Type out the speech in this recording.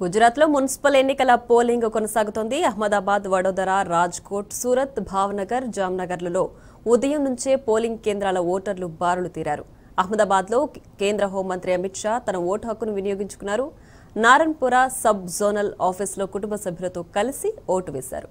గుజరాత్లో మున్సిపల్ ఎన్నికల పోలింగ్ కొనసాగుతోంది అహ్మదాబాద్ వడోదర రాజ్కోట్ సూరత్ భావ్నగర్ జామ్నగర్లలో ఉదయం నుంచే పోలింగ్ కేంద్రాల ఓటర్లు బారులు తీరారు అహ్మదాబాద్లో కేంద్ర హోంమంత్రి అమిత్ షా తన ఓటు హక్కును వినియోగించుకున్నారు నారాయణపుర సబ్ జోనల్ ఆఫీస్లో కుటుంబ సభ్యులతో కలిసి ఓటు వేశారు